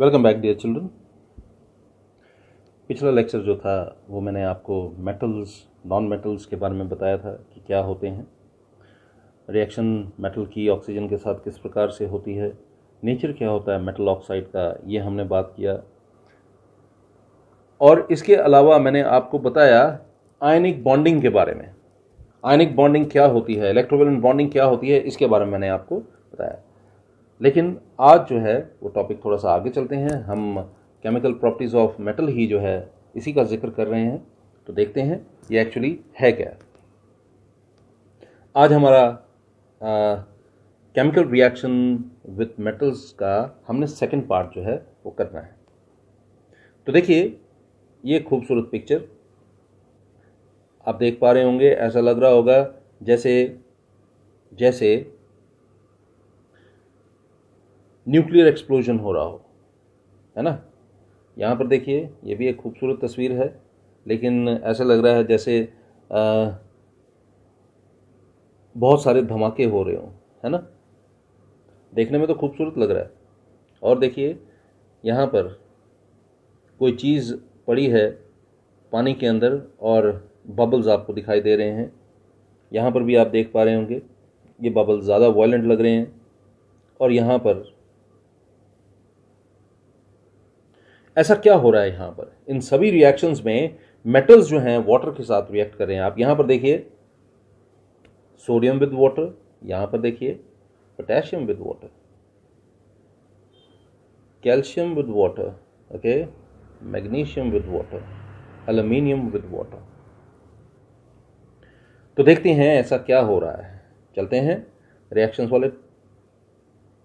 Welcome back dear children पिछला lecture जो था वो मैंने आपको मेटल्स नॉन मेटल्स के बारे में बताया था कि क्या होते हैं रिएक्शन मेटल की ऑक्सीजन के साथ किस प्रकार से होती है नेचर क्या होता है मेटल ऑक्साइड का ये हमने बात किया और इसके अलावा मैंने आपको बताया आयनिक बॉन्डिंग के बारे में आयनिक बॉन्डिंग क्या होती है इलेक्ट्रोवेलेंट बॉन्डिंग क्या होती है इसके बारे में मैंने आपको बताया लेकिन आज जो है वो टॉपिक थोड़ा सा आगे चलते हैं हम केमिकल प्रॉपर्टीज़ ऑफ मेटल ही जो है इसी का जिक्र कर रहे हैं तो देखते हैं ये एक्चुअली है क्या आज हमारा केमिकल रिएक्शन विथ मेटल्स का हमने सेकंड पार्ट जो है वो करना है तो देखिए ये खूबसूरत पिक्चर आप देख पा रहे होंगे ऐसा लग रहा होगा जैसे जैसे न्यूक्लियर एक्सप्लोजन हो रहा हो है ना यहाँ पर देखिए ये भी एक खूबसूरत तस्वीर है लेकिन ऐसा लग रहा है जैसे आ, बहुत सारे धमाके हो रहे हों है ना देखने में तो खूबसूरत लग रहा है और देखिए यहाँ पर कोई चीज़ पड़ी है पानी के अंदर और बबल्स आपको दिखाई दे रहे हैं यहाँ पर भी आप देख पा रहे होंगे ये बबल ज़्यादा वायलेंट लग रहे हैं और यहाँ पर ऐसा क्या हो रहा है यहाँ पर इन सभी रिएक्शंस में मेटल्स जो हैं वाटर के साथ रिएक्ट कर रहे हैं आप यहाँ पर देखिए सोडियम विद वाटर यहाँ पर देखिए potassium with water calcium with water okay magnesium with water aluminium with water तो देखते हैं ऐसा क्या हो रहा है चलते हैं रिएक्शंस वाले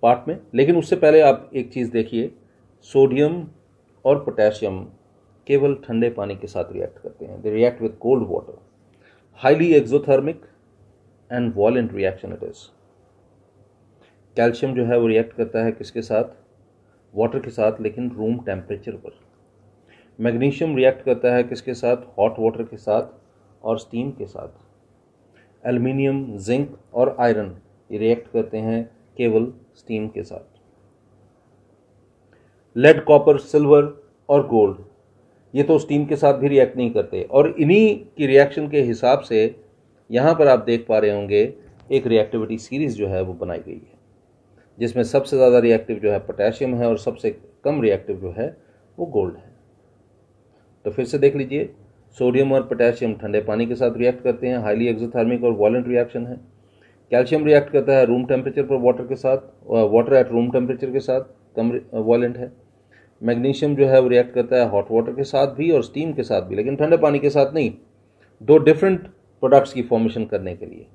पार्ट में लेकिन उससे पहले आप एक चीज़ देखिए सोडियम और पोटेशियम केवल ठंडे पानी के साथ रिएक्ट करते हैं they react with cold water highly exothermic and violent reaction it is calcium जो है वो रिएक्ट करता है किसके साथ वाटर के साथ लेकिन रूम टेम्परेचर पर मैग्नीशियम रिएक्ट करता है किसके साथ हॉट वाटर के साथ और स्टीम के साथ एल्यूमिनियम जिंक और आयरन रिएक्ट करते हैं केवल स्टीम के साथ लेड कॉपर सिल्वर और गोल्ड ये तो स्टीम के साथ भी रिएक्ट नहीं करते और इन्हीं की रिएक्शन के हिसाब से यहाँ पर आप देख पा रहे होंगे एक रिएक्टिविटी सीरीज़ जो है वो बनाई गई है जिसमें सबसे ज़्यादा रिएक्टिव जो है पोटेशियम है और सबसे कम रिएक्टिव जो है वो गोल्ड है तो फिर से देख लीजिए सोडियम और पोटेशियम ठंडे पानी के साथ रिएक्ट करते हैं हाईली एक्जोथर्मिक और वॉलेंट रिएक्शन है कैल्शियम रिएक्ट करता है रूम टेम्परेचर पर वाटर के साथ वाटर एट रूम टेम्परेचर के साथ कम वॉलेंट है मैग्नीशियम जो है वो रिएक्ट करता है हॉट वाटर के साथ भी और स्टीम के साथ भी लेकिन ठंडे पानी के साथ नहीं दो डिफरेंट प्रोडक्ट्स की फॉर्मेशन करने के लिए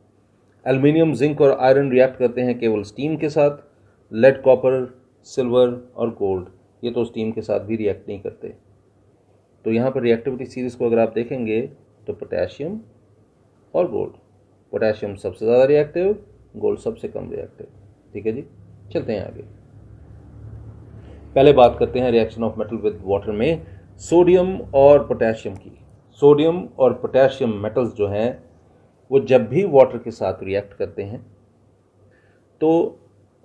एल्यूमिनियम जिंक और आयरन रिएक्ट करते हैं केवल स्टीम के साथ लेड कॉपर सिल्वर और गोल्ड ये तो स्टीम के साथ भी रिएक्ट नहीं करते तो यहाँ पर रिएक्टिविटी सीरीज़ को अगर आप देखेंगे तो पोटेशियम और गोल्ड पोटेशियम सबसे ज़्यादा रिएक्टिव गोल्ड सबसे कम रिएक्टिव ठीक है जी चलते हैं आगे पहले बात करते हैं reaction of metal with water में सोडियम और पोटेशियम की सोडियम और पोटेशियम मेटल्स जो हैं वो जब भी वाटर के साथ रिएक्ट करते हैं तो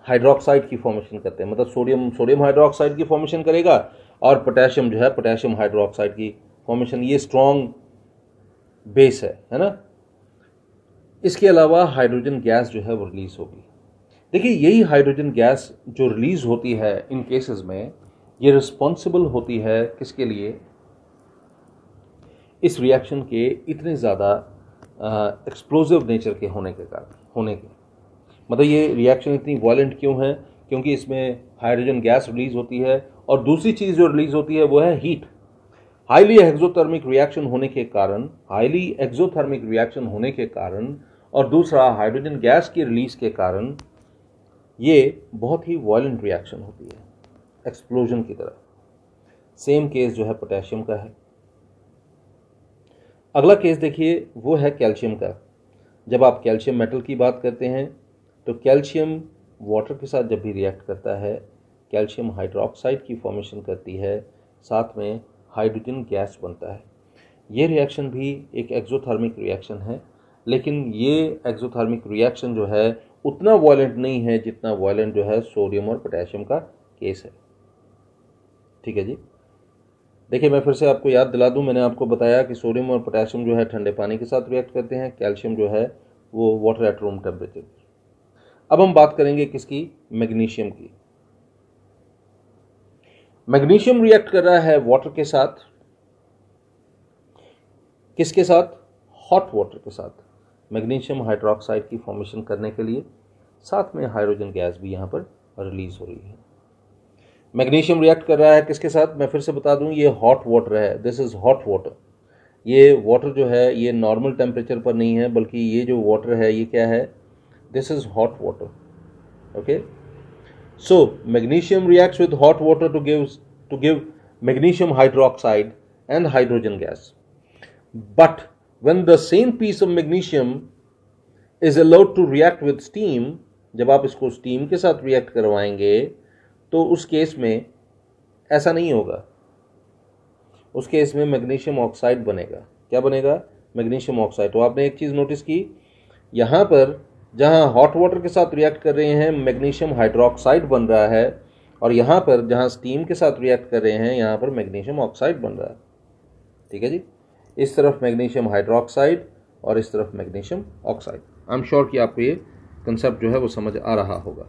हाइड्रोक्साइड की फॉर्मेशन करते हैं मतलब सोडियम सोडियम हाइड्रोक्साइड की फॉर्मेशन करेगा और पोटेशियम जो है पोटेशियम हाइड्रोक्साइड की फॉर्मेशन ये स्ट्रॉन्ग बेस है है ना इसके अलावा हाइड्रोजन गैस जो है वो रिलीज़ होगी देखिए यही हाइड्रोजन गैस जो रिलीज़ होती है इन केसेस में ये रिस्पॉन्सिबल होती है किसके लिए इस रिएक्शन के इतने ज़्यादा एक्सप्लोजिव नेचर के होने के कारण होने के मतलब ये रिएक्शन इतनी वायलेंट क्यों है क्योंकि इसमें हाइड्रोजन गैस रिलीज़ होती है और दूसरी चीज़ जो रिलीज़ होती है वो है हीट हाईली एक्जोथर्मिक रिएक्शन होने के कारण हाईली एक्जोथर्मिक रिएक्शन होने के कारण और दूसरा हाइड्रोजन गैस की रिलीज के कारण ये बहुत ही वायलेंट रिएक्शन होती है एक्सप्लोजन की तरह सेम केस जो है पोटेशियम का है अगला केस देखिए वो है कैल्शियम का जब आप कैल्शियम मेटल की बात करते हैं तो कैल्शियम वाटर के साथ जब भी रिएक्ट करता है कैल्शियम हाइड्रोक्साइड की फॉर्मेशन करती है साथ में हाइड्रोजन गैस बनता है ये रिएक्शन भी एक एक्जोथर्मिक रिएक्शन है लेकिन ये एक्जोथर्मिक रिएक्शन जो है उतना वॉयेंट नहीं है जितना वॉयेंट जो है सोडियम और पोटेशियम का केस है ठीक है जी देखिए मैं फिर से आपको याद दिला दूं मैंने आपको बताया कि सोडियम और पोटेशियम जो है ठंडे पानी के साथ रिएक्ट करते हैं कैल्शियम जो है वो वाटर एट रूम टेम्परेचर अब हम बात करेंगे किसकी मैग्नीशियम की मैग्नीशियम रिएक्ट कर रहा है वाटर के साथ किसके साथ हॉट वाटर के साथ मैग्नीशियम हाइड्रोक्साइड की फॉर्मेशन करने के लिए साथ में हाइड्रोजन गैस भी यहाँ पर रिलीज हो रही है मैग्नीशियम रिएक्ट कर रहा है किसके साथ मैं फिर से बता दूं ये हॉट वाटर है दिस इज़ हॉट वाटर ये वाटर जो है ये नॉर्मल टेम्परेचर पर नहीं है बल्कि ये जो वाटर है ये क्या है this is hot water okay so magnesium reacts with hot water to give to give magnesium hydroxide and hydrogen gas but when the same piece of magnesium is allowed to react with steam जब आप इसको steam के साथ react करवाएंगे तो उस case में ऐसा नहीं होगा उस केस में मैग्नीशियम ऑक्साइड बनेगा क्या बनेगा मैग्नीशियम ऑक्साइड तो आपने एक चीज़ नोटिस की यहाँ पर जहाँ हॉट वाटर के साथ रिएक्ट कर रहे हैं मैग्नीशियम हाइड्रोक्साइड बन रहा है और यहाँ पर जहाँ स्टीम के साथ रिएक्ट कर रहे हैं यहाँ पर मैग्नीशियम ऑक्साइड बन रहा है ठीक है जी इस तरफ मैग्नीशियम हाइड्रोक्साइड और इस तरफ magnesium oxide I am sure कि आपको ये कंसेप्ट जो है वो समझ आ रहा होगा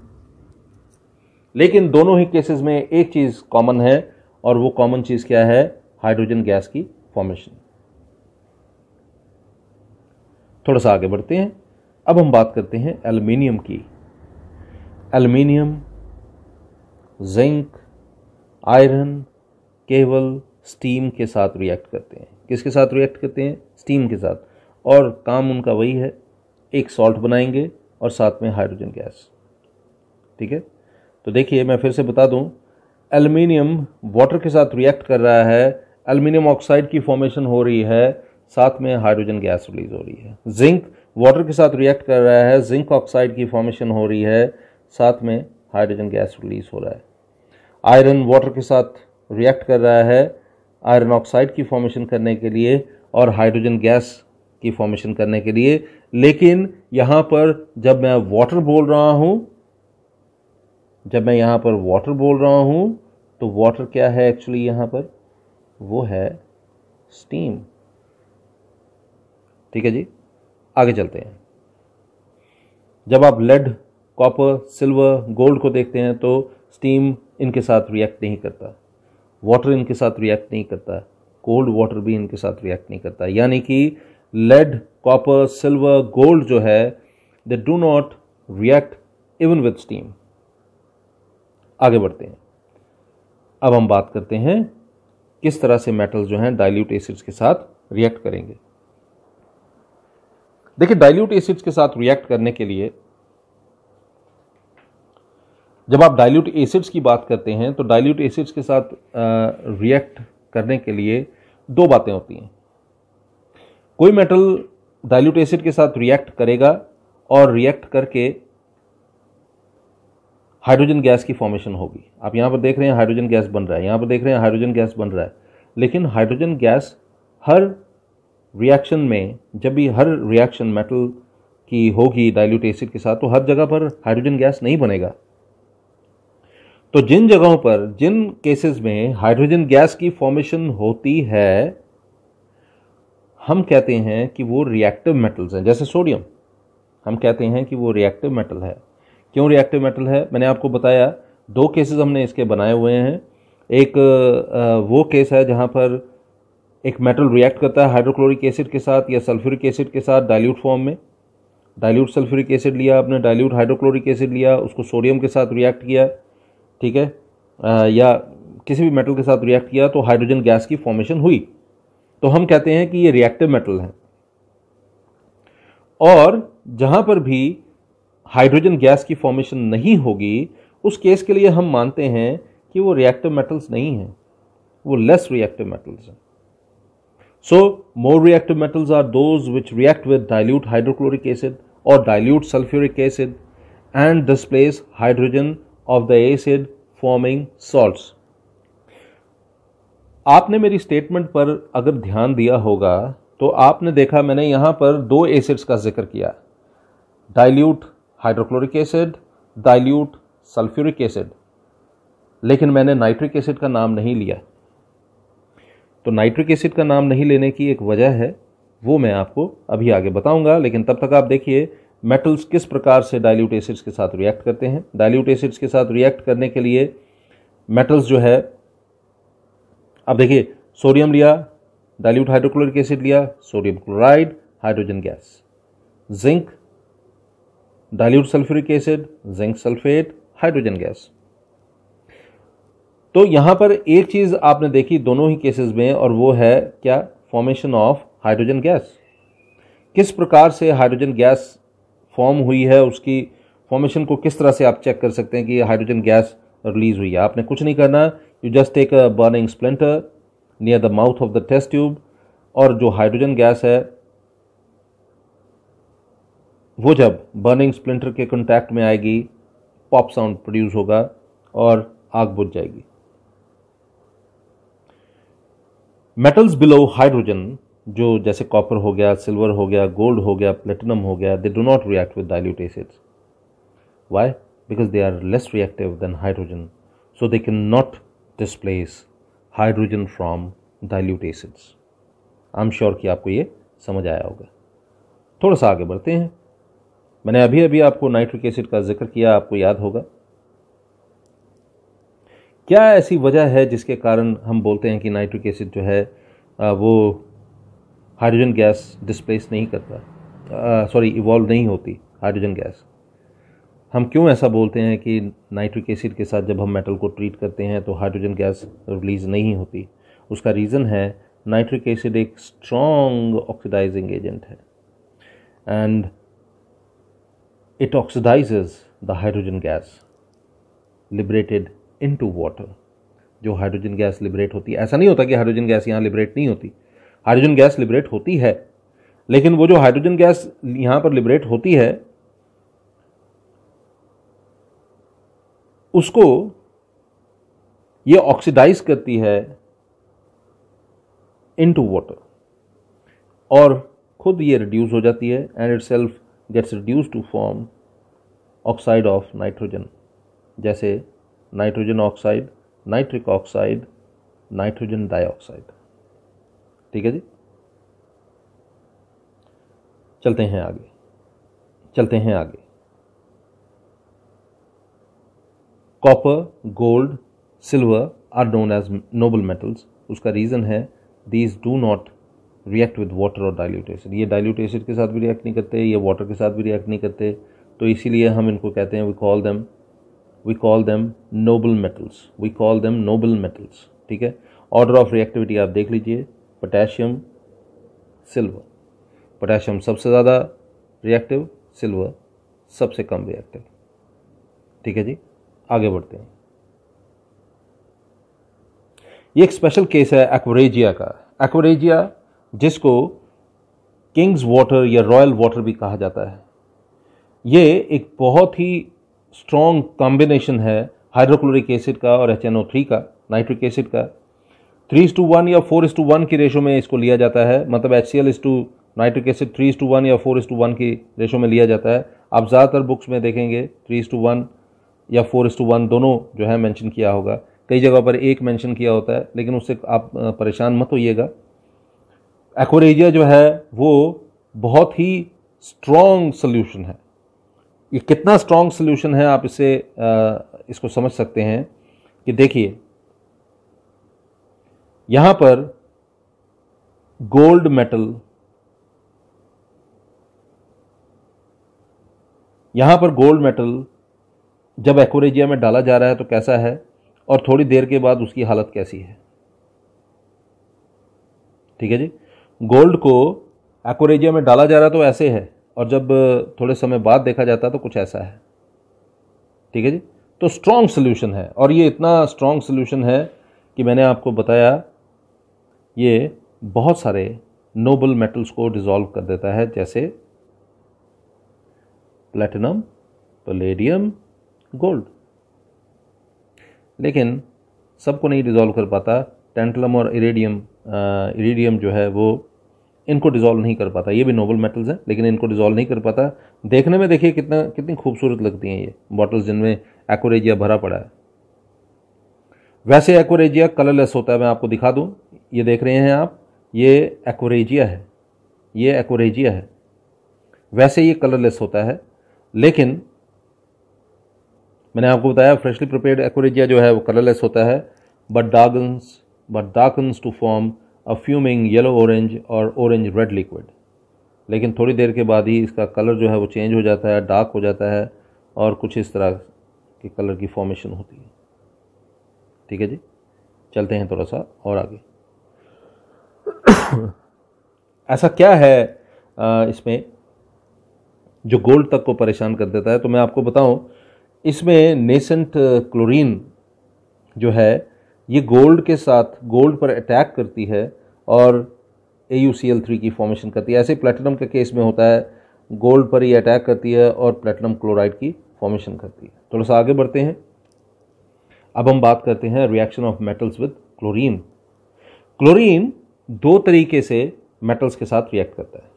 लेकिन दोनों ही केसेस में एक चीज़ कॉमन है और वो कॉमन चीज़ क्या है हाइड्रोजन गैस की फॉर्मेशन थोड़ा सा आगे बढ़ते हैं अब हम बात करते हैं एल्युमिनियम की एल्युमिनियम जिंक आयरन केवल स्टीम के साथ रिएक्ट करते हैं किसके साथ रिएक्ट करते हैं स्टीम के साथ और काम उनका वही है एक सॉल्ट बनाएंगे और साथ में हाइड्रोजन गैस ठीक है तो देखिए मैं फिर से बता दूं एल्युमिनियम वाटर के साथ रिएक्ट कर रहा है एल्युमिनियम ऑक्साइड की फॉर्मेशन हो रही है साथ में हाइड्रोजन गैस रिलीज हो रही है जिंक वाटर के साथ रिएक्ट कर रहा है जिंक ऑक्साइड की फॉर्मेशन हो रही है साथ में हाइड्रोजन गैस रिलीज हो रहा है आयरन वाटर के साथ रिएक्ट कर रहा है आयरन ऑक्साइड की फॉर्मेशन करने के लिए और हाइड्रोजन गैस की फॉर्मेशन करने के लिए लेकिन यहाँ पर जब मैं वाटर बोल रहा हूँ जब मैं यहाँ पर वाटर बोल रहा हूँ तो वाटर क्या है एक्चुअली यहाँ पर वो है स्टीम ठीक है जी आगे चलते हैं जब आप लेड कॉपर सिल्वर गोल्ड को देखते हैं तो स्टीम इनके साथ रिएक्ट नहीं करता वाटर इनके साथ रिएक्ट नहीं करता कोल्ड वाटर भी इनके साथ रिएक्ट नहीं करता यानी कि लेड कॉपर सिल्वर गोल्ड जो है they do not react even with steam आगे बढ़ते हैं अब हम बात करते हैं किस तरह से मेटल्स जो हैं डाइल्यूट एसिड्स के साथ रिएक्ट करेंगे देखिए डाइल्यूट एसिड्स के साथ रिएक्ट करने के लिए जब आप डाइल्यूट एसिड्स की बात करते हैं तो डाइल्यूट एसिड्स के साथ रिएक्ट करने के लिए दो बातें होती हैं कोई मेटल डाइल्यूट एसिड के साथ रिएक्ट करेगा और रिएक्ट करके हाइड्रोजन गैस की फॉर्मेशन होगी आप यहाँ पर देख रहे हैं हाइड्रोजन गैस बन रहा है यहाँ पर देख रहे हैं हाइड्रोजन गैस बन रहा है लेकिन हाइड्रोजन गैस हर रिएक्शन में जब भी हर रिएक्शन मेटल की होगी डाइल्यूट एसिड के साथ तो हर जगह पर हाइड्रोजन गैस नहीं बनेगा तो जिन जगहों पर जिन केसेस में हाइड्रोजन गैस की फॉर्मेशन होती है हम कहते हैं कि वो रिएक्टिव मेटल्स हैं जैसे सोडियम हम कहते हैं कि वो रिएक्टिव मेटल है क्यों रिएक्टिव मेटल है मैंने आपको बताया दो केसेस हमने इसके बनाए हुए हैं एक वो केस है जहाँ पर एक मेटल रिएक्ट करता है हाइड्रोक्लोरिक एसिड के साथ या सल्फ्यूरिक एसिड के साथ डाइल्यूट फॉर्म में डाइल्यूट सल्फ्यूरिक एसिड लिया आपने डाइल्यूट हाइड्रोक्लोरिक एसिड लिया उसको सोडियम के साथ रिएक्ट किया ठीक है या किसी भी मेटल के साथ रिएक्ट किया तो हाइड्रोजन गैस की फॉर्मेशन हुई तो हम कहते हैं कि ये रिएक्टिव मेटल है और जहां पर भी हाइड्रोजन गैस की फॉर्मेशन नहीं होगी उस केस के लिए हम मानते हैं कि वो रिएक्टिव मेटल्स नहीं हैं वो लेस रिएक्टिव मेटल्स हैं so more reactive metals are those which react with dilute hydrochloric acid और dilute sulphuric acid and displace hydrogen of the acid forming salts. आपने मेरी स्टेटमेंट पर अगर ध्यान दिया होगा तो आपने देखा मैंने यहाँ पर दो एसिड्स का जिक्र किया dilute hydrochloric acid dilute sulphuric acid लेकिन मैंने नाइट्रिक एसिड का नाम नहीं लिया तो नाइट्रिक एसिड का नाम नहीं लेने की एक वजह है वो मैं आपको अभी आगे बताऊंगा लेकिन तब तक आप देखिए मेटल्स किस प्रकार से डाइल्यूट एसिड्स के साथ रिएक्ट करते हैं डाइल्यूट एसिड्स के साथ रिएक्ट करने के लिए मेटल्स जो है अब देखिए सोडियम लिया डाइल्यूट हाइड्रोक्लोरिक एसिड लिया sodium chloride hydrogen gas zinc dilute sulphuric acid zinc sulphate hydrogen gas तो यहां पर एक चीज़ आपने देखी दोनों ही केसेस में और वो है क्या फॉर्मेशन ऑफ हाइड्रोजन गैस किस प्रकार से हाइड्रोजन गैस फॉर्म हुई है उसकी फॉर्मेशन को किस तरह से आप चेक कर सकते हैं कि हाइड्रोजन गैस रिलीज़ हुई है आपने कुछ नहीं करना you just take a burning splinter near the mouth of the test tube और जो हाइड्रोजन गैस है वो जब बर्निंग स्प्लिंटर के कॉन्टैक्ट में आएगी पॉप साउंड प्रोड्यूस होगा और आग बुझ जाएगी मेटल्स बिलो हाइड्रोजन जो जैसे कॉपर हो गया सिल्वर हो गया गोल्ड हो गया प्लेटिनम हो गया they do not react with dilute acids why because they are less reactive than hydrogen so they can not displace hydrogen from dilute acids I am sure कि आपको ये समझ आया होगा थोड़ा सा आगे बढ़ते हैं मैंने अभी अभी आपको नाइट्रिक एसिड का जिक्र किया आपको याद होगा क्या ऐसी वजह है जिसके कारण हम बोलते हैं कि नाइट्रिक एसिड जो है वो हाइड्रोजन गैस डिस्प्लेस नहीं करता सॉरी इवॉल्व नहीं होती हाइड्रोजन गैस हम क्यों ऐसा बोलते हैं कि नाइट्रिक एसिड के साथ जब हम मेटल को ट्रीट करते हैं तो हाइड्रोजन गैस रिलीज़ नहीं होती उसका रीज़न है नाइट्रिक एसिड एक स्ट्रॉन्ग ऑक्सीडाइजिंग एजेंट है and it the hydrogen gas liberated into water जो हाइड्रोजन गैस लिबरेट होती है ऐसा नहीं होता कि हाइड्रोजन गैस यहाँ लिबरेट नहीं होती हाइड्रोजन गैस लिबरेट होती है लेकिन वो जो हाइड्रोजन गैस यहां पर लिबरेट होती है उसको ये ऑक्सीडाइज करती है इनटू वाटर और खुद ये रिड्यूस हो जाती है and itself gets reduce to form oxide of nitrogen जैसे nitrogen oxide nitric oxide nitrogen dioxide ठीक है जी चलते हैं आगे चलते हैं आगे copper gold silver are known as noble metals उसका रीज़न है these do not react with water और डाइल्यूट एसिड ये डाइल्यूट एसिड के साथ भी रिएक्ट नहीं करते ये वाटर के साथ भी रिएक्ट नहीं करते तो इसीलिए हम इनको कहते हैं we call them we call them noble metals we call them noble metals ठीक है ऑर्डर ऑफ रिएक्टिविटी आप देख लीजिए पोटेशियम सिल्वर पोटेशियम सबसे ज़्यादा रिएक्टिव सिल्वर सबसे कम रिएक्टिव ठीक है जी आगे बढ़ते हैं ये एक स्पेशल केस है एक्वरेजिया का एक्वरेजिया जिसको किंग्स वाटर या रॉयल वाटर भी कहा जाता है ये एक बहुत ही स्ट्रॉन्ग कॉम्बिनेशन है हाइड्रोक्लोरिक एसिड का और एच का नाइट्रिक एसिड का थ्री टू वन या फोर टू वन की रेशो में इसको लिया जाता है मतलब H C L to nitric acid three to one या फोर टू वन की रेशो में लिया जाता है आप ज़्यादातर बुक्स में देखेंगे थ्री टू वन या फोर टू वन दोनों जो है मेंशन किया होगा कई जगह पर एक मेंशन किया होता है लेकिन उससे आप परेशान मत होइएगा एक्वरेजिया जो है वो बहुत ही स्ट्रॉन्ग सोल्यूशन है ये कितना स्ट्रॉन्ग सोल्यूशन है आप इसे आ, इसको समझ सकते हैं कि देखिए यहां पर गोल्ड मेटल यहां पर गोल्ड मेटल जब एक्वरेजिया में डाला जा रहा है तो कैसा है और थोड़ी देर के बाद उसकी हालत कैसी है ठीक है जी गोल्ड को एक्वरेजिया में डाला जा रहा है तो ऐसे है और जब थोड़े समय बाद देखा जाता है तो कुछ ऐसा है ठीक है जी तो स्ट्रांग सोल्यूशन है और ये इतना स्ट्रॉन्ग सोल्यूशन है कि मैंने आपको बताया ये बहुत सारे नोबल मेटल्स को डिज़ोल्व कर देता है जैसे प्लेटिनम पलेडियम गोल्ड लेकिन सबको नहीं डिज़ोल्व कर पाता टेंटलम और इरेडियम इरेडियम जो है वो इनको डिज़ोल्व नहीं कर पाता ये भी नोबल मेटल्स हैं लेकिन इनको डिज़ोल्व नहीं कर पाता देखने में देखिए कितना कितनी खूबसूरत लगती हैं ये बॉटल्स जिनमें एक्ोरेजिया भरा पड़ा है वैसे एक्ोरेजिया कलरलेस होता है मैं आपको दिखा दूँ ये देख रहे हैं आप ये एक्वरेजिया है ये एक्वरेजिया है वैसे ये कलरलेस होता है लेकिन मैंने आपको बताया फ्रेशली प्रिपेयर्ड एक्वरेजिया जो है वो कलरलेस होता है but darkens but darkens to form a fuming yellow orange और ऑरेंज रेड लिक्विड लेकिन थोड़ी देर के बाद ही इसका कलर जो है वो चेंज हो जाता है डार्क हो जाता है और कुछ इस तरह के कलर की फॉर्मेशन होती है ठीक है जी चलते हैं थोड़ा सा और आगे ऐसा क्या है इसमें जो गोल्ड तक को परेशान कर देता है तो मैं आपको बताऊं इसमें नेसेंट क्लोरीन जो है ये गोल्ड के साथ गोल्ड पर अटैक करती है और A U C L three की फॉर्मेशन करती है ऐसे प्लेटिनम के केस में होता है गोल्ड पर ये अटैक करती है और प्लेटिनम क्लोराइड की फॉर्मेशन करती है थोड़ा सा आगे बढ़ते हैं अब हम बात करते हैं reaction of metals with chlorine chlorine दो तरीके से मेटल्स के साथ रिएक्ट करता है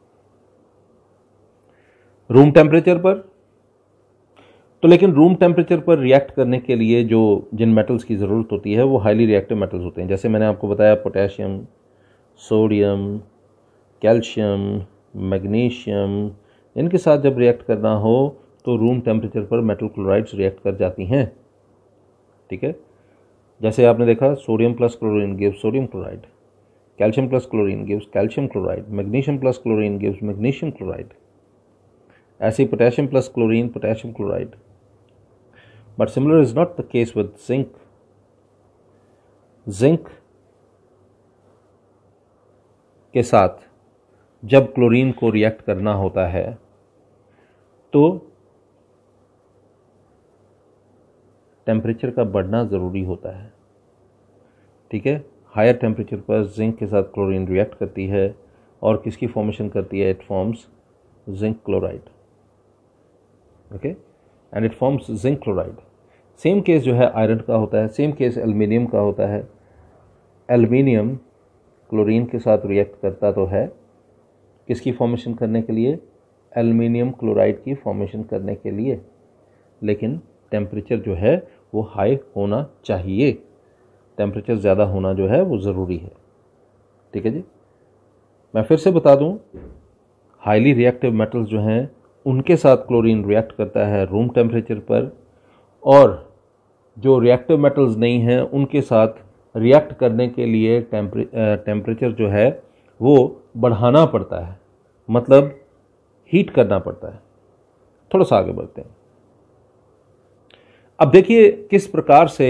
रूम टेम्परेचर पर तो लेकिन रूम टेम्परेचर पर रिएक्ट करने के लिए जो जिन मेटल्स की ज़रूरत होती है वो हाईली रिएक्टिव मेटल्स होते हैं जैसे मैंने आपको बताया पोटेशियम सोडियम कैल्शियम मैग्नीशियम इनके साथ जब रिएक्ट करना हो तो रूम टेम्परेचर पर मेटल क्लोराइड्स रिएक्ट कर जाती हैं ठीक है जैसे आपने देखा sodium plus chlorine give sodium chloride Calcium plus chlorine gives calcium chloride. Magnesium plus chlorine gives magnesium chloride. Acid potassium plus chlorine, potassium chloride. But similar is not the case with zinc. zinc के साथ जब chlorine को react करना होता है तो temperature का बढ़ना ज़रूरी होता है ठीक है हायर टेम्परेचर पर जिंक के साथ क्लोरीन रिएक्ट करती है और किसकी फॉर्मेशन करती है it forms zinc chloride okay and it forms zinc chloride same case जो है आयरन का होता है सेम केस एल्युमिनियम का होता है एल्युमिनियम क्लोरीन के साथ रिएक्ट करता तो है किसकी फॉर्मेशन करने के लिए एल्युमिनियम क्लोराइड की फॉर्मेशन करने के लिए लेकिन टेम्परेचर जो है वो हाई होना चाहिए टेम्परेचर ज़्यादा होना जो है वो ज़रूरी है ठीक है जी मैं फिर से बता दूं हाईली रिएक्टिव मेटल्स जो हैं उनके साथ क्लोरीन रिएक्ट करता है रूम टेम्परेचर पर और जो रिएक्टिव मेटल्स नहीं हैं उनके साथ रिएक्ट करने के लिए टेम्परेचर जो है वो बढ़ाना पड़ता है मतलब हीट करना पड़ता है थोड़ा सा आगे बढ़ते हैं अब देखिए किस प्रकार से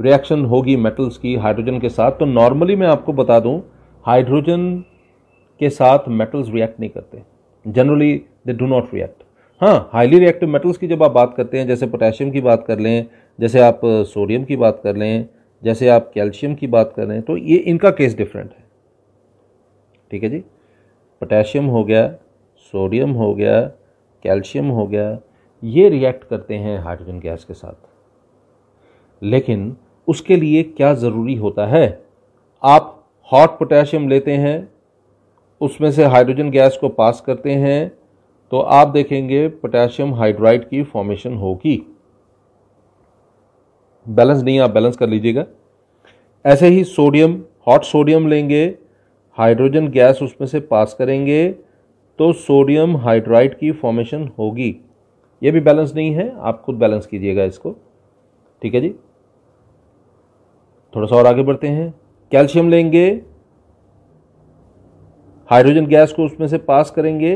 रिएक्शन होगी मेटल्स की हाइड्रोजन के साथ तो नॉर्मली मैं आपको बता दूं हाइड्रोजन के साथ मेटल्स रिएक्ट नहीं करते generally they do not react हाँ हाईली रिएक्टिव मेटल्स की जब आप बात करते हैं जैसे पोटेशियम की बात कर लें जैसे आप सोडियम की बात कर लें जैसे आप कैल्शियम की बात कर लें तो ये इनका केस डिफरेंट है ठीक है जी पोटेशियम हो गया सोडियम हो गया कैल्शियम हो गया ये रिएक्ट करते हैं हाइड्रोजन गैस के साथ लेकिन उसके लिए क्या ज़रूरी होता है आप हॉट पोटेशियम लेते हैं उसमें से हाइड्रोजन गैस को पास करते हैं तो आप देखेंगे पोटेशियम हाइड्राइड की फॉर्मेशन होगी बैलेंस नहीं आप बैलेंस कर लीजिएगा ऐसे ही सोडियम हॉट सोडियम लेंगे हाइड्रोजन गैस उसमें से पास करेंगे तो सोडियम हाइड्राइड की फॉर्मेशन होगी ये भी बैलेंस नहीं है आप खुद बैलेंस कीजिएगा इसको ठीक है जी थोड़ा सा और आगे बढ़ते हैं कैल्शियम लेंगे हाइड्रोजन गैस को उसमें से पास करेंगे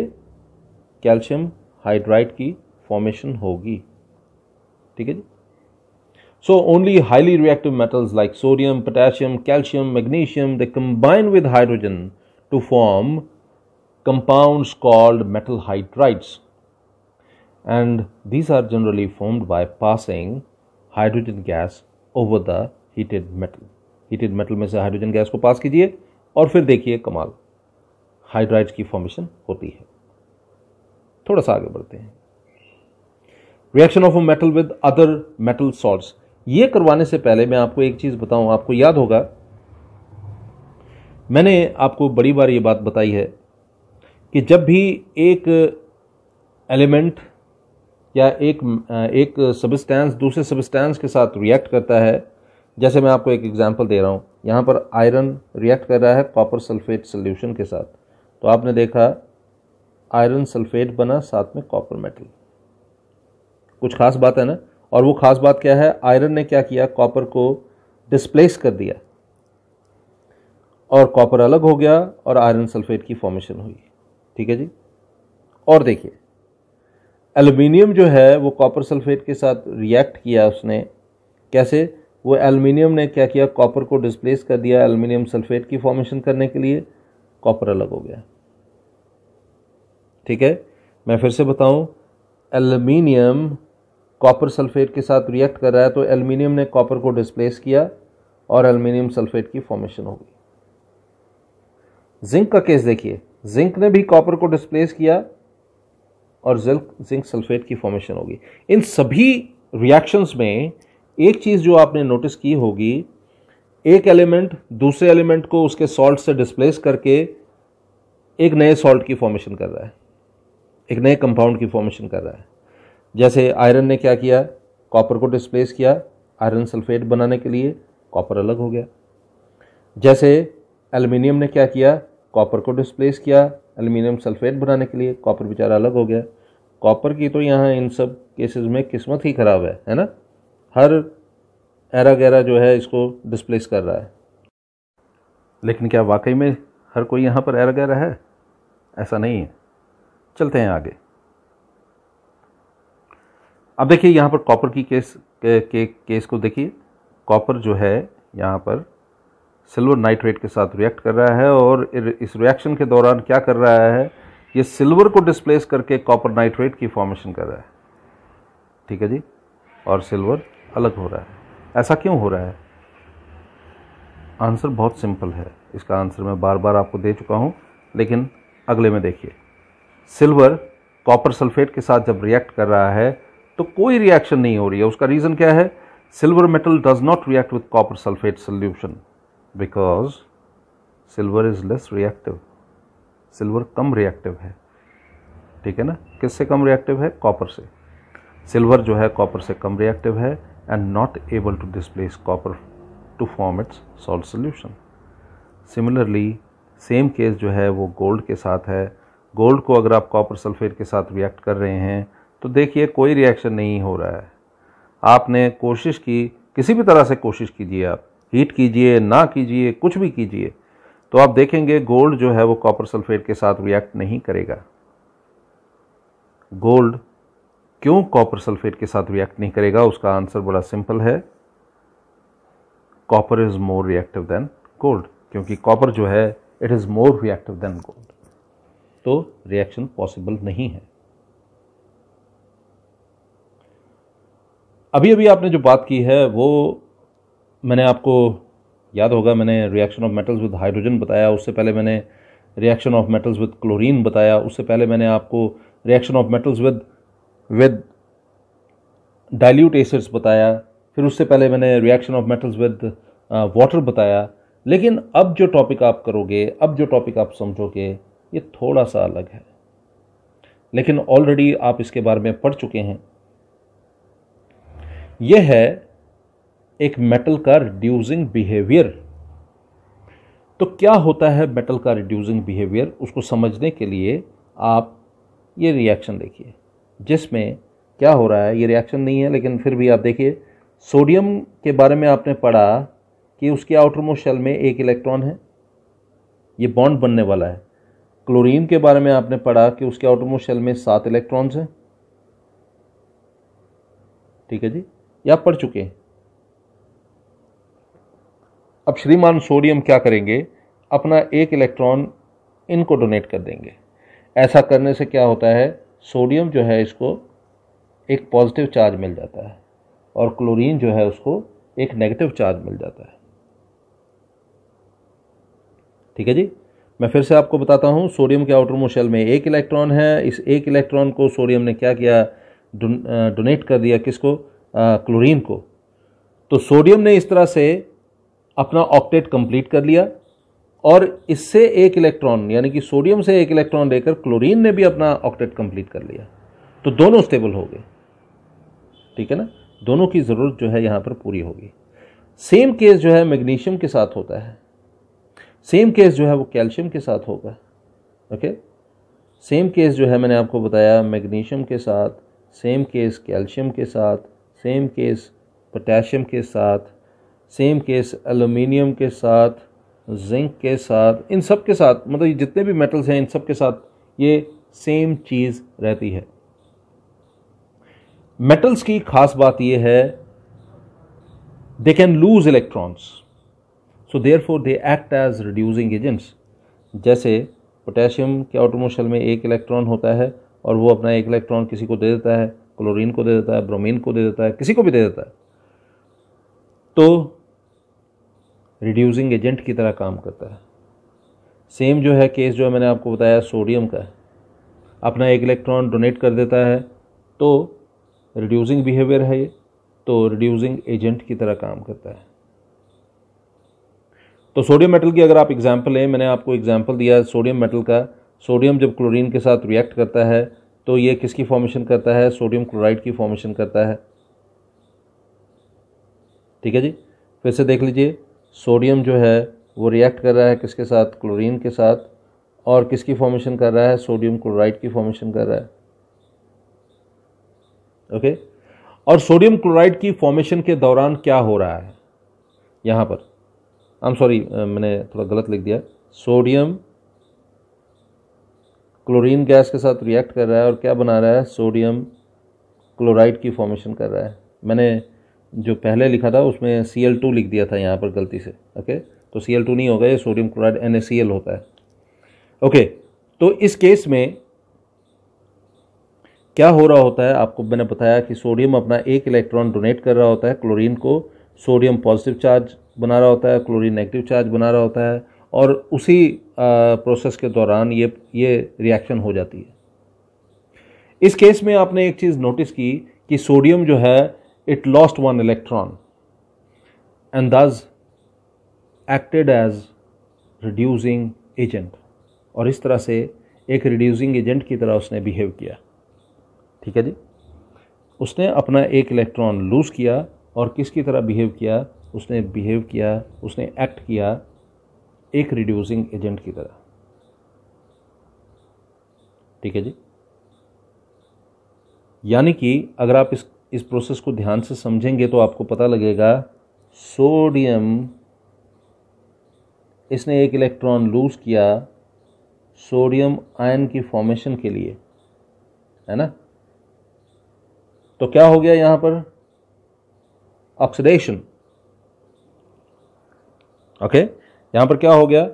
कैल्शियम हाइड्राइड की फॉर्मेशन होगी ठीक है जी so only highly reactive metals like sodium potassium calcium magnesium the combine with hydrogen to form compound called metal hydrides and these are generally formed by passing hydrogen gas over the heated metal heated metal में से hydrogen gas को पास कीजिए और फिर देखिए कमाल hydride की formation होती है थोड़ा सा आगे बढ़ते हैं reaction of a metal with other metal salt ये करवाने से पहले मैं आपको एक चीज़ बताऊं आपको याद होगा मैंने आपको बड़ी बार ये बात बताई है कि जब भी एक एलिमेंट या एक एक सबस्टैंस दूसरे सबिस्टेंस के साथ रिएक्ट करता है जैसे मैं आपको एक एग्ज़ाम्पल दे रहा हूँ यहाँ पर आयरन रिएक्ट कर रहा है कॉपर सल्फेट सोल्यूशन के साथ तो आपने देखा आयरन सल्फेट बना साथ में कॉपर मेटल कुछ खास बात है ना और वो खास बात क्या है आयरन ने क्या किया कॉपर को डिस्प्लेस कर दिया और कॉपर अलग हो गया और आयरन सल्फेट की फॉर्मेशन हुई ठीक है जी और देखिए एल्युमिनियम जो है वो कॉपर सल्फेट के साथ रिएक्ट किया उसने कैसे वो एल्युमिनियम ने क्या किया कॉपर को डिस्प्लेस कर दिया एल्युमिनियम सल्फेट की फॉर्मेशन करने के लिए कॉपर अलग हो गया ठीक है मैं फिर से बताऊं एल्युमिनियम कॉपर सल्फेट के साथ रिएक्ट कर रहा है तो एल्युमिनियम ने कॉपर को डिस्प्लेस किया और एल्युमिनियम सल्फेट की फॉर्मेशन हो गई जिंक का केस देखिए जिंक ने भी कॉपर को डिस्प्लेस किया और जिल्क जिंक सल्फेट की फॉर्मेशन होगी इन सभी रिएक्शंस में एक चीज़ जो आपने नोटिस की होगी एक एलिमेंट दूसरे एलिमेंट को उसके सॉल्ट से डिस्प्लेस करके एक नए सॉल्ट की फॉर्मेशन कर रहा है एक नए कंपाउंड की फॉर्मेशन कर रहा है जैसे आयरन ने क्या किया कॉपर को डिस्प्लेस किया आयरन सल्फेट बनाने के लिए कॉपर अलग हो गया जैसे एल्युमिनियम ने क्या किया कॉपर को डिस्प्लेस किया एल्युमिनियम सल्फेट बनाने के लिए कॉपर बेचारा अलग हो गया कॉपर की तो यहाँ इन सब केसेस में किस्मत ही ख़राब है है ना हर एरा गैरा जो है इसको डिस्प्लेस कर रहा है लेकिन क्या वाकई में हर कोई यहाँ पर एरा गैरा है ऐसा नहीं है चलते हैं आगे अब देखिए यहाँ पर कॉपर की केस के, के केस को देखिए कॉपर जो है यहाँ पर सिल्वर नाइट्रेट के साथ रिएक्ट कर रहा है और इस रिएक्शन के दौरान क्या कर रहा है ये सिल्वर को डिस्प्लेस करके कॉपर नाइट्रेट की फॉर्मेशन कर रहा है ठीक है जी और सिल्वर अलग हो रहा है ऐसा क्यों हो रहा है आंसर बहुत सिंपल है इसका आंसर मैं बार बार आपको दे चुका हूँ लेकिन अगले में देखिए सिल्वर कॉपर सल्फेट के साथ जब रिएक्ट कर रहा है तो कोई रिएक्शन नहीं हो रही है उसका रीज़न क्या है silver metal does not react with copper sulphate solution because silver is less reactive silver कम रिएक्टिव है ठीक है ना किससे कम रिएक्टिव है कॉपर से सिल्वर जो है कॉपर से कम रिएक्टिव है and not able to displace copper to form its salt solution. Similarly same case जो है वो गोल्ड के साथ है गोल्ड को अगर आप कॉपर सल्फेट के साथ रिएक्ट कर रहे हैं तो देखिए कोई रिएक्शन नहीं हो रहा है आपने कोशिश की किसी भी तरह से कोशिश कीजिए आप हीट कीजिए ना कीजिए कुछ भी कीजिए तो आप देखेंगे गोल्ड जो है वो कॉपर सल्फेट के साथ रिएक्ट नहीं करेगा गोल्ड क्यों कॉपर सल्फेट के साथ रिएक्ट नहीं करेगा उसका आंसर बड़ा सिंपल है copper is more reactive than gold क्योंकि कॉपर जो है it is more reactive than gold तो रिएक्शन पॉसिबल नहीं है अभी अभी आपने जो बात की है वो मैंने आपको याद होगा मैंने reaction of metals with hydrogen बताया उससे पहले मैंने reaction of metals with chlorine बताया उससे पहले मैंने आपको reaction of metals with with dilute acids बताया फिर उससे पहले मैंने reaction of metals with water बताया लेकिन अब जो टॉपिक आप करोगे अब जो टॉपिक आप समझोगे ये थोड़ा सा अलग है लेकिन ऑलरेडी आप इसके बारे में पढ़ चुके हैं यह है एक मेटल का रिड्यूसिंग बिहेवियर तो क्या होता है मेटल का रिड्यूसिंग बिहेवियर उसको समझने के लिए आप ये रिएक्शन देखिए जिसमें क्या हो रहा है ये रिएक्शन नहीं है लेकिन फिर भी आप देखिए सोडियम के बारे में आपने पढ़ा कि उसके आउटर मोस्ट शेल में एक इलेक्ट्रॉन है ये बॉन्ड बनने वाला है क्लोरीन के बारे में आपने पढ़ा कि उसके आउटर मोस्ट शेल में सात इलेक्ट्रॉन्स हैं ठीक है जी या आप पढ़ चुके हैं अब श्रीमान सोडियम क्या करेंगे अपना एक इलेक्ट्रॉन इनको डोनेट कर देंगे ऐसा करने से क्या होता है सोडियम जो है इसको एक पॉजिटिव चार्ज मिल जाता है और क्लोरीन जो है उसको एक नेगेटिव चार्ज मिल जाता है ठीक है जी मैं फिर से आपको बताता हूँ सोडियम के आउटर मोशल में एक इलेक्ट्रॉन है इस एक इलेक्ट्रॉन को सोडियम ने क्या किया डोनेट कर दिया किसको क्लोरीन को तो सोडियम ने इस तरह से अपना ऑक्टेट कंप्लीट कर लिया और इससे एक इलेक्ट्रॉन यानी कि सोडियम से एक इलेक्ट्रॉन लेकर क्लोरीन ने भी अपना ऑक्टेट कंप्लीट कर लिया तो दोनों स्टेबल हो गए ठीक है ना दोनों की ज़रूरत जो है यहाँ पर पूरी होगी सेम केस जो है मैग्नीशियम के साथ होता है सेम केस जो है वो कैल्शियम के साथ होगा ओके सेम केस जो है मैंने आपको बताया मैग्नीशियम के साथ सेम केस कैल्शियम के साथ सेम केस पोटेशियम के साथ सेम केस एलुमिनियम के साथ जिंक के साथ इन सब के साथ मतलब ये जितने भी मेटल्स हैं इन सब के साथ ये सेम चीज़ रहती है मेटल्स की खास बात यह है they can lose electrons so therefore they act as reducing agents जैसे पोटेशियम के ऑटोमोशल में एक इलेक्ट्रॉन होता है और वो अपना एक इलेक्ट्रॉन किसी को दे देता है क्लोरीन को दे देता है ब्रोमीन को दे देता है किसी को भी दे देता है तो रिड्यूसिंग एजेंट की तरह काम करता है सेम जो है केस जो है मैंने आपको बताया सोडियम का है अपना एक इलेक्ट्रॉन डोनेट कर देता है तो रिड्यूसिंग बिहेवियर है ये तो रिड्यूसिंग एजेंट की तरह काम करता है तो सोडियम मेटल की अगर आप एग्जांपल लें मैंने आपको एग्जांपल दिया सोडियम मेटल का सोडियम जब क्लोरीन के साथ रिएक्ट करता है तो ये किसकी फॉर्मेशन करता है सोडियम क्लोराइड की फॉर्मेशन करता है ठीक है जी फिर से देख लीजिए सोडियम जो है वो रिएक्ट कर रहा है किसके साथ क्लोरीन के साथ और किसकी फॉर्मेशन कर रहा है सोडियम क्लोराइड की फॉर्मेशन कर रहा है ओके okay? और सोडियम क्लोराइड की फॉर्मेशन के दौरान क्या हो रहा है यहाँ पर आई एम सॉरी मैंने थोड़ा गलत लिख दिया सोडियम क्लोरीन गैस के साथ रिएक्ट कर रहा है और क्या बना रहा है सोडियम क्लोराइड की फॉर्मेशन कर रहा है मैंने जो पहले लिखा था उसमें सी एल टू लिख दिया था यहाँ पर गलती से ओके तो सी एल टू नहीं होगा ये sodium chloride N C L होता है ओके तो इस केस में क्या हो रहा होता है आपको मैंने बताया कि सोडियम अपना एक इलेक्ट्रॉन डोनेट कर रहा होता है क्लोरीन को सोडियम पॉजिटिव चार्ज बना रहा होता है क्लोरीन नेगेटिव चार्ज बना रहा होता है और उसी प्रोसेस के दौरान ये ये रिएक्शन हो जाती है इस केस में आपने एक चीज़ नोटिस की कि सोडियम जो है it lost one electron and thus acted as reducing agent और इस तरह से एक रिड्यूसिंग एजेंट की तरह उसने बिहेव किया ठीक है जी उसने अपना एक इलेक्ट्रॉन लूज़ किया और किसकी तरह बिहेव किया उसने बिहेव किया उसने एक्ट किया एक रिड्यूसिंग एजेंट की तरह ठीक है जी यानी कि अगर आप इस इस प्रोसेस को ध्यान से समझेंगे तो आपको पता लगेगा सोडियम इसने एक इलेक्ट्रॉन लूज किया सोडियम आयन की फॉर्मेशन के लिए है ना तो क्या हो गया यहां पर ऑक्सीडेशन ओके यहां पर क्या हो गया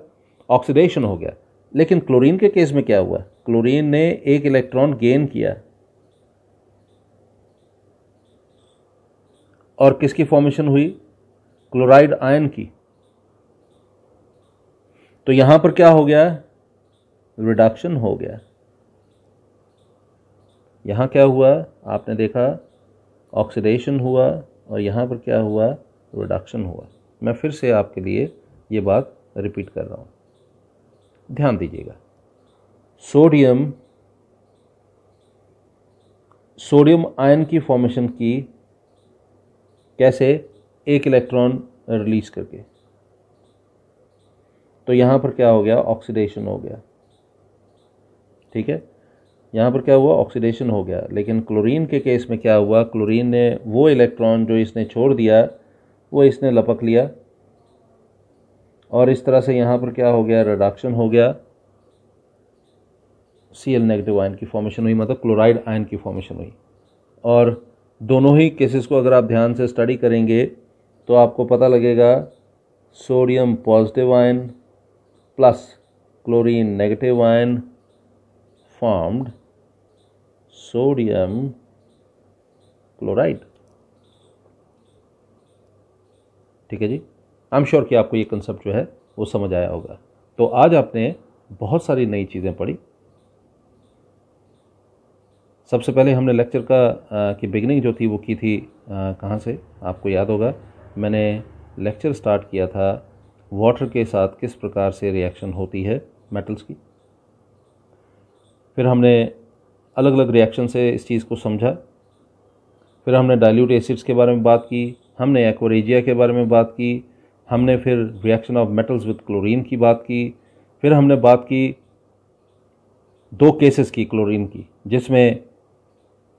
ऑक्सीडेशन हो गया लेकिन क्लोरीन के केस में क्या हुआ क्लोरीन ने एक इलेक्ट्रॉन गेन किया और किसकी फॉर्मेशन हुई क्लोराइड आयन की तो यहां पर क्या हो गया रिडक्शन हो गया यहां क्या हुआ आपने देखा ऑक्सीडेशन हुआ और यहां पर क्या हुआ रिडक्शन हुआ मैं फिर से आपके लिए ये बात रिपीट कर रहा हूं ध्यान दीजिएगा सोडियम सोडियम आयन की फॉर्मेशन की कैसे एक इलेक्ट्रॉन रिलीज करके तो यहाँ पर क्या हो गया ऑक्सीडेशन हो गया ठीक है यहाँ पर क्या हुआ ऑक्सीडेशन हो गया लेकिन क्लोरीन के केस में क्या हुआ क्लोरीन ने वो इलेक्ट्रॉन जो इसने छोड़ दिया वो इसने लपक लिया और इस तरह से यहाँ पर क्या हो गया रिडक्शन हो गया सी एल नेगेटिव आयन की फॉर्मेशन हुई मतलब क्लोराइड आयन की फॉर्मेशन हुई और दोनों ही केसेस को अगर आप ध्यान से स्टडी करेंगे तो आपको पता लगेगा sodium positive ion plus chlorine negative ion formed sodium chloride ठीक है जी आई एम श्योर कि आपको ये कंसेप्ट जो है वो समझ आया होगा तो आज आपने बहुत सारी नई चीज़ें पढ़ी सबसे पहले हमने लेक्चर का की बिगनिंग जो थी वो की थी कहाँ से आपको याद होगा मैंने लेक्चर स्टार्ट किया था वाटर के साथ किस प्रकार से रिएक्शन होती है मेटल्स की फिर हमने अलग अलग रिएक्शन से इस चीज़ को समझा फिर हमने डाइल्यूट एसिड्स के बारे में बात की हमने एक्वरेजिया के बारे में बात की हमने फिर reaction of metals with chlorine की बात की फिर हमने बात की दो केसेस की क्लोरीन की जिसमें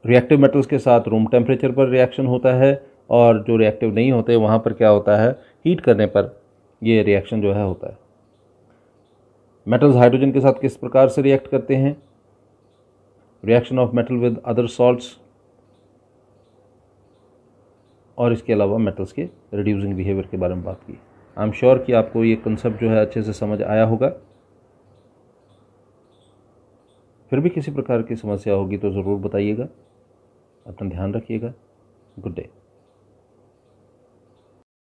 रिएक्टिव मेटल्स के साथ रूम टेम्परेचर पर रिएक्शन होता है और जो रिएक्टिव नहीं होते वहाँ पर क्या होता है हीट करने पर ये रिएक्शन जो है होता है मेटल्स हाइड्रोजन के साथ किस प्रकार से रिएक्ट करते हैं reaction of metal with other salts और इसके अलावा मेटल्स के रिड्यूसिंग बिहेवियर के बारे में बात की आई एम श्योर कि आपको ये कंसेप्ट जो है अच्छे से समझ आया होगा फिर भी किसी प्रकार की समस्या होगी तो ज़रूर बताइएगा अपना ध्यान रखिएगा गुड डे